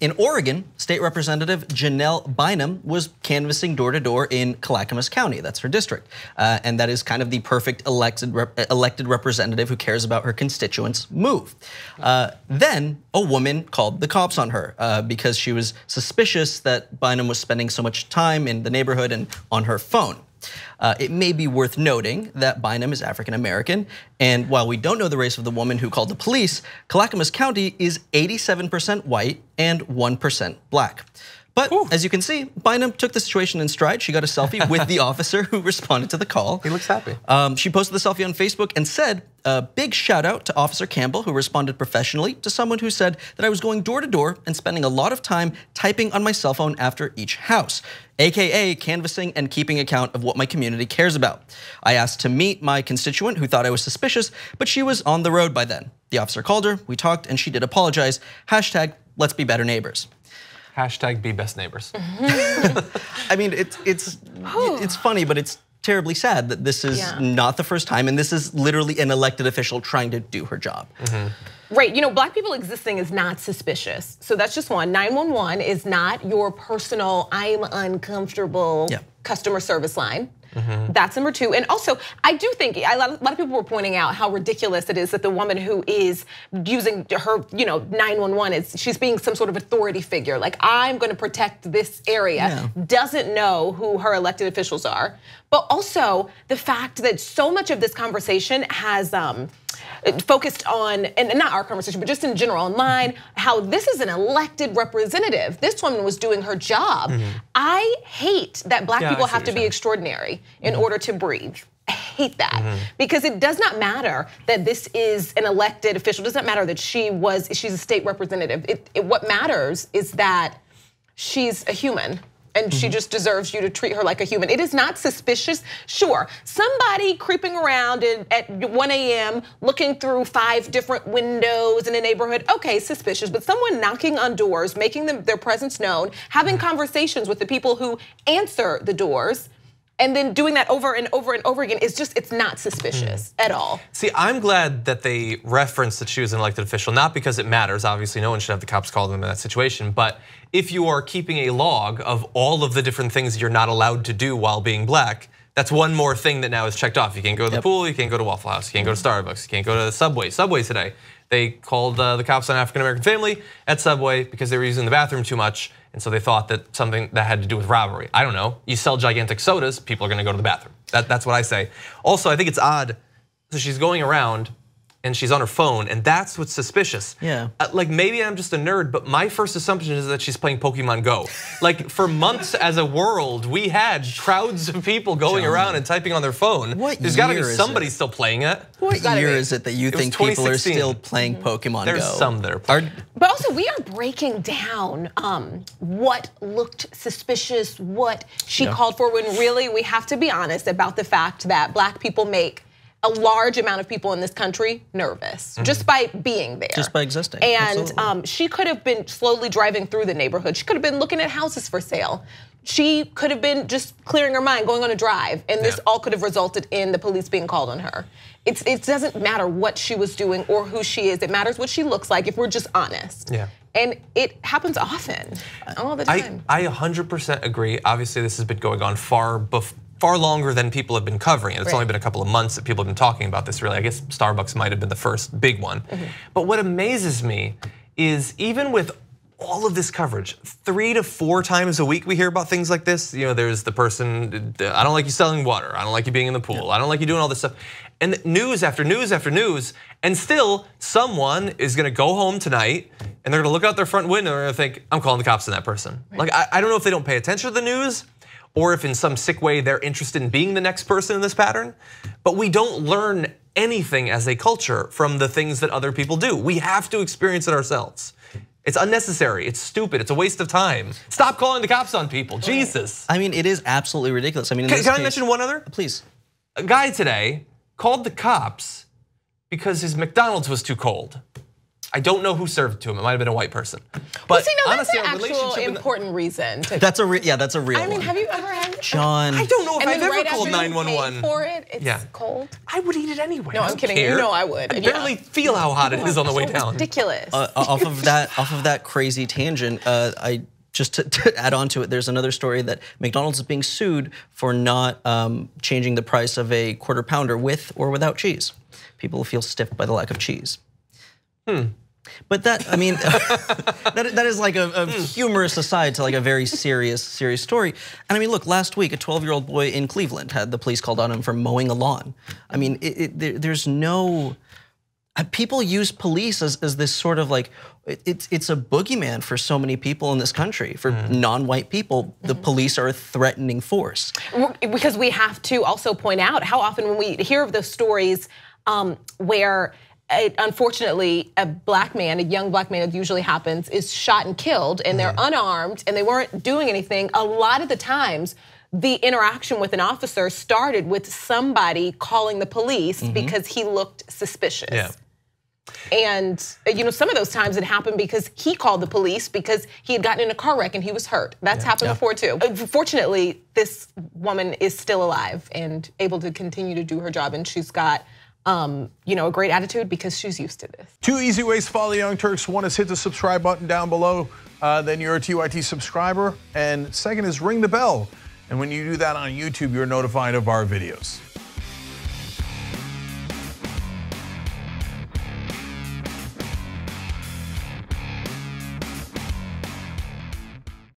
In Oregon, State Representative Janelle Bynum was canvassing door to door in Clackamas County. That's her district. Uh, and that is kind of the perfect elected, rep elected representative who cares about her constituents move. Uh, then a woman called the cops on her uh, because she was suspicious that Bynum was spending so much time in the neighborhood and on her phone. Uh, it may be worth noting that Bynum is African American, and while we don't know the race of the woman who called the police, Clackamas County is 87% white and 1% black. But Ooh. as you can see, Bynum took the situation in stride. She got a selfie with the officer who responded to the call. He looks happy. Um, she posted the selfie on Facebook and said, a big shout out to Officer Campbell who responded professionally to someone who said that I was going door to door and spending a lot of time typing on my cell phone after each house, AKA canvassing and keeping account of what my community cares about. I asked to meet my constituent who thought I was suspicious, but she was on the road by then. The officer called her, we talked, and she did apologize. Hashtag, let's be better neighbors. Hashtag be best neighbors. I mean, it's it's it's funny, but it's terribly sad that this is yeah. not the first time, and this is literally an elected official trying to do her job. Mm -hmm. Right, you know, black people existing is not suspicious. So that's just one. 911 is not your personal, I'm uncomfortable yeah. customer service line. Mm -hmm. That's number two. And also, I do think a lot, of, a lot of people were pointing out how ridiculous it is that the woman who is using her, you know, 911 is she's being some sort of authority figure. Like I'm going to protect this area. Doesn't know who her elected officials are, but also the fact that so much of this conversation has. Um, uh, focused on, and not our conversation, but just in general online, how this is an elected representative. This woman was doing her job. Mm -hmm. I hate that black yeah, people have to be saying. extraordinary in mm -hmm. order to breathe. I hate that mm -hmm. because it does not matter that this is an elected official. It does not matter that she was she's a state representative. It, it, what matters is that she's a human and mm -hmm. she mm-hmm. just deserves you to treat her like a human. It is not suspicious. Sure, somebody creeping around at 1 a.m. looking through five different windows in a neighborhood, okay, suspicious. But someone knocking on doors, making them, their presence known, having mm-hmm. conversations with the people who answer the doors, and then doing that over and over and over again is just it's not suspicious mm. at all. See, I'm glad that they referenced that she was an elected official, not because it matters. Obviously, no one should have the cops call them in that situation. But if you are keeping a log of all of the different things you're not allowed to do while being black, that's one more thing that now is checked off. You can't go to the yep. pool, you can't go to Waffle House, you can't go to mm-hmm. Starbucks, you can't go to the Subway. Subway today, they called uh, the cops on African American family at Subway because they were using the bathroom too much and so they thought that something that had to do with robbery. I don't know. You sell gigantic sodas, people are gonna go to the bathroom. That, that's what I say. Also, I think it's odd. So she's going around and she's on her phone, and that's what's suspicious. Yeah. Uh, like maybe I'm just a nerd, but my first assumption is that she's playing Pokemon Go. like for months as a world, we had crowds of people going John. around and typing on their phone. What There's got to be somebody still playing it. What year is it that you it think people are still playing mm-hmm. Pokemon There's Go? There's some that are. Playing. But also, we are breaking down um, what looked suspicious, what she yeah. called for, when really we have to be honest about the fact that black people make a large amount of people in this country nervous mm -hmm. just by being there. Just by existing. And um, she could have been slowly driving through the neighborhood. She could have been looking at houses for sale. She could have been just clearing her mind, going on a drive, and this yeah. all could have resulted in the police being called on her. It's, it doesn't matter what she was doing or who she is. It matters what she looks like if we're just honest. Yeah. And it happens often, all the time. I, I 100% agree. Obviously, this has been going on far bef far longer than people have been covering it. It's right. only been a couple of months that people have been talking about this, really. I guess Starbucks might have been the first big one. Mm -hmm. But what amazes me is even with all of this coverage, three to four times a week we hear about things like this. You know, there's the person, I don't like you selling water. I don't like you being in the pool. Yeah. I don't like you doing all this stuff. And news after news after news. And still, someone is going to go home tonight and they're going to look out their front window and think, I'm calling the cops on that person. Right. Like, I, I don't know if they don't pay attention to the news or if in some sick way they're interested in being the next person in this pattern. But we don't learn anything as a culture from the things that other people do. We have to experience it ourselves. It's unnecessary. It's stupid. It's a waste of time. Stop calling the cops on people. Jesus. I mean, it is absolutely ridiculous. I mean, can, can I mention one other? Please. A guy today called the cops because his McDonald's was too cold. I don't know who served to him. It might have been a white person. But well, see, no, honestly, that's an actual important the, reason. that's a re, yeah, that's a real. I mean, one. have you ever had John? I don't know if I've ever right called nine one one for it. It's yeah. cold. I would eat it anyway. No, I'm kidding. Care. You know I would. I yeah. barely feel how hot it is on the way down. Ridiculous. Uh, uh, off of that, off of that crazy tangent, uh, I just to, to, add on to it, there's another story that McDonald's is being sued for not um, changing the price of a quarter pounder with or without cheese. People feel stiff by the lack of cheese. Hmm. But that, I mean, that, that is like a, a humorous aside to like a very serious, serious story. And I mean, look, last week, a 12-year-old boy in Cleveland had the police called on him for mowing a lawn. I mean, it, it, there, there's no, uh, people use police as, as this sort of like, it, it's, it's a boogeyman for so many people in this country. For mm. non-white people, mm -hmm. the mm-hmm. police are a threatening force. Because we have to also point out how often when we hear of those stories um, where it, unfortunately, a black man, a young black man, it usually happens, is shot and killed, and they're mm-hmm. unarmed, and they weren't doing anything. A lot of the times, the interaction with an officer started with somebody calling the police mm -hmm. because he looked suspicious. Yeah. And you know, some of those times it happened because he called the police because he had gotten in a car wreck and he was hurt. That's yeah. happened yeah. before too. Uh, fortunately, this woman is still alive and able to continue to do her job, and she's got um, you know, a great attitude because she's used to this. Two easy ways to follow the Young Turks. One is hit the subscribe button down below, uh, then you're a TYT subscriber. And second is ring the bell. And when you do that on YouTube, you're notified of our videos.